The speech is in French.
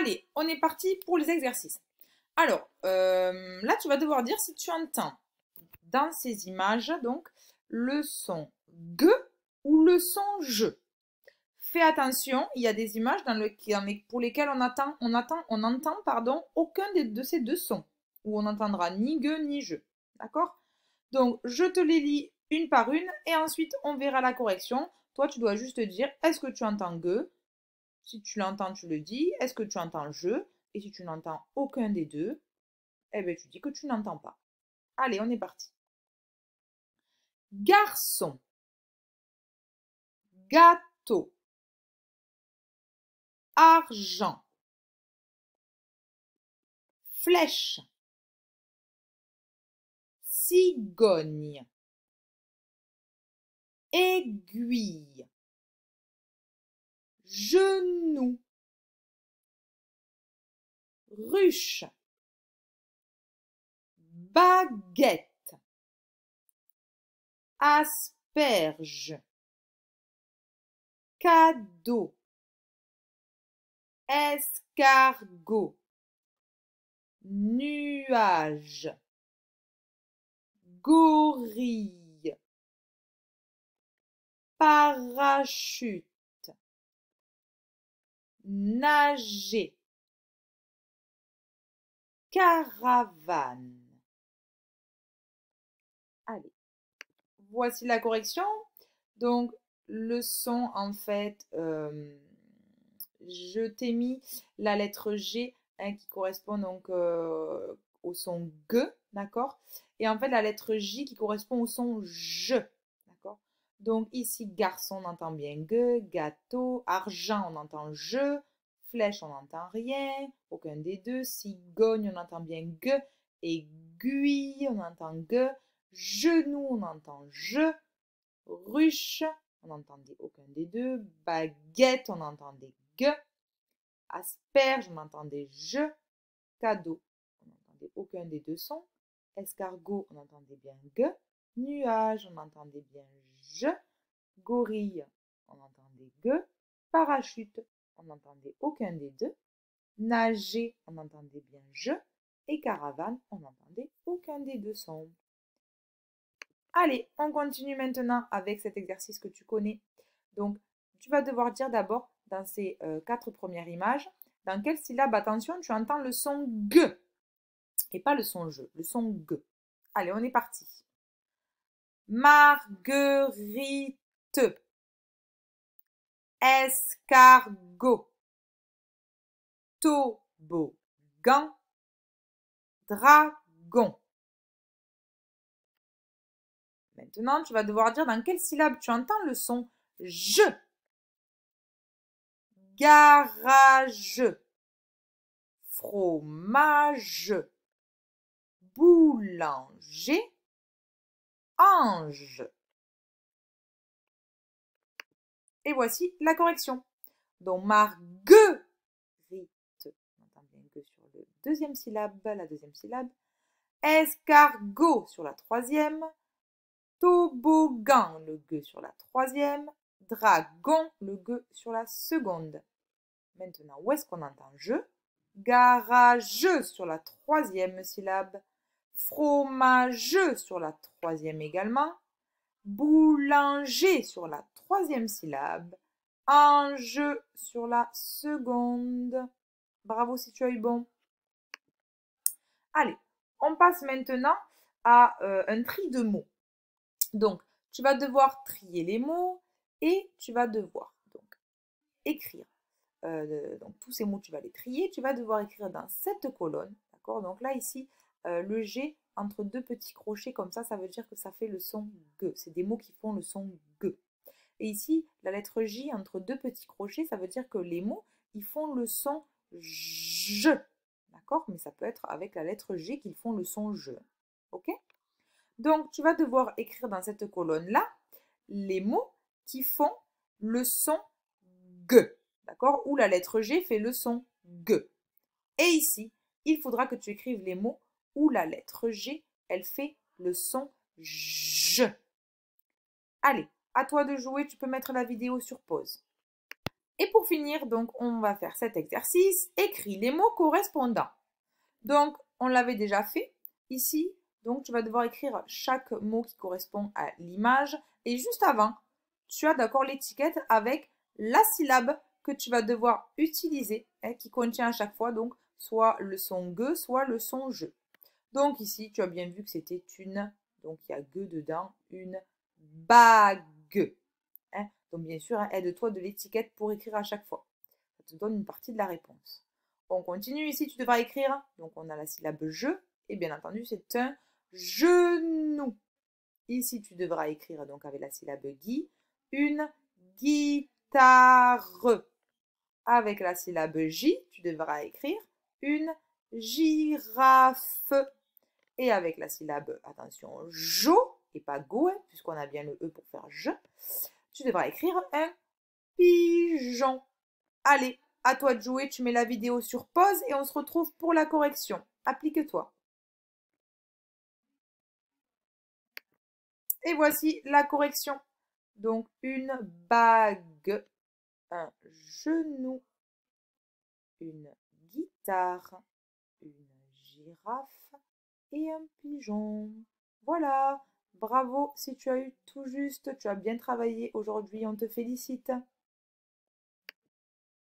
Allez, on est parti pour les exercices. Alors, euh, là, tu vas devoir dire si tu entends dans ces images, donc, le son g ou le son je. Fais attention, il y a des images dans, pour lesquelles on n'entend on on entend, pardon, aucun de ces deux sons, où on n'entendra ni gueux ni je. D'accord Donc, je te les lis une par une et ensuite on verra la correction. Toi, tu dois juste dire est-ce que tu entends gueux si tu l'entends, tu le dis. Est-ce que tu entends le jeu Et si tu n'entends aucun des deux, eh bien, tu dis que tu n'entends pas. Allez, on est parti. Garçon. Gâteau. Argent. Flèche. Cigogne. Aiguille genou ruche baguette asperge cadeau escargot nuage gorille parachute nager caravane. Allez, voici la correction. Donc, le son, en fait, euh, je t'ai mis la lettre G hein, qui correspond donc euh, au son G, d'accord Et en fait, la lettre J qui correspond au son JE, donc ici, garçon, on entend bien gueux, gâteau, argent, on entend je, flèche, on n'entend rien, aucun des deux, cigogne, on entend bien gueux, aiguille, on entend gueux, genou, on entend je, ruche, on n'entendait aucun des deux, baguette, on entendait gueux, asperge, on entendait je, cadeau, on n'entendait aucun des deux sons, escargot, on entendait bien gueux, nuage, on entendait bien je, gorille, on entendait G, parachute, on n'entendait aucun des deux, nager, on entendait bien je, et caravane, on n'entendait aucun des deux sons. Allez, on continue maintenant avec cet exercice que tu connais. Donc, tu vas devoir dire d'abord dans ces euh, quatre premières images dans quelle syllabe, attention, tu entends le son g et pas le son je, le son g. Allez, on est parti. Marguerite. Escargot. Toboggan. Dragon. Maintenant, tu vas devoir dire dans quelle syllabe tu entends le son je. Garage. Fromage. Boulanger et voici la correction. Donc marguerite, on entend bien que sur le deuxième syllabe, la deuxième syllabe, escargot sur la troisième, toboggan, le gueux sur la troisième, dragon, le gueux sur la seconde. Maintenant, où est-ce qu'on entend je Garage sur la troisième syllabe, fromageux sur la troisième également, boulanger sur la troisième syllabe, enjeu sur la seconde. Bravo si tu as eu bon. Allez, on passe maintenant à euh, un tri de mots. Donc, tu vas devoir trier les mots et tu vas devoir donc écrire. Euh, donc, tous ces mots, tu vas les trier. Tu vas devoir écrire dans cette colonne. D'accord Donc là, ici, euh, le G entre deux petits crochets comme ça, ça veut dire que ça fait le son G. C'est des mots qui font le son G. Et ici, la lettre J entre deux petits crochets, ça veut dire que les mots, ils font le son je D'accord Mais ça peut être avec la lettre G qu'ils font le son je. OK Donc, tu vas devoir écrire dans cette colonne-là les mots qui font le son G. D'accord Où la lettre G fait le son G. Et ici, il faudra que tu écrives les mots ou la lettre G, elle fait le son J. Allez, à toi de jouer, tu peux mettre la vidéo sur pause. Et pour finir, donc, on va faire cet exercice. Écris les mots correspondants. Donc, on l'avait déjà fait ici. Donc, tu vas devoir écrire chaque mot qui correspond à l'image. Et juste avant, tu as d'accord l'étiquette avec la syllabe que tu vas devoir utiliser, et hein, qui contient à chaque fois donc soit le son ge, soit le son je. Donc ici, tu as bien vu que c'était une, donc il y a gueux dedans, une bague. Hein. donc bien sûr, hein, aide-toi de l'étiquette pour écrire à chaque fois. Ça te donne une partie de la réponse. On continue ici, tu devras écrire. Donc on a la syllabe je, et bien entendu, c'est un genou. Ici, tu devras écrire, donc avec la syllabe gui, une guitare. Avec la syllabe j, tu devras écrire une girafe et avec la syllabe, attention, jo et pas go, puisqu'on a bien le e pour faire je, tu devras écrire un pigeon. Allez, à toi de jouer, tu mets la vidéo sur pause et on se retrouve pour la correction. Applique-toi. Et voici la correction. Donc une bague, un genou, une guitare, une girafe, et un pigeon. Voilà, bravo si tu as eu tout juste, tu as bien travaillé aujourd'hui, on te félicite.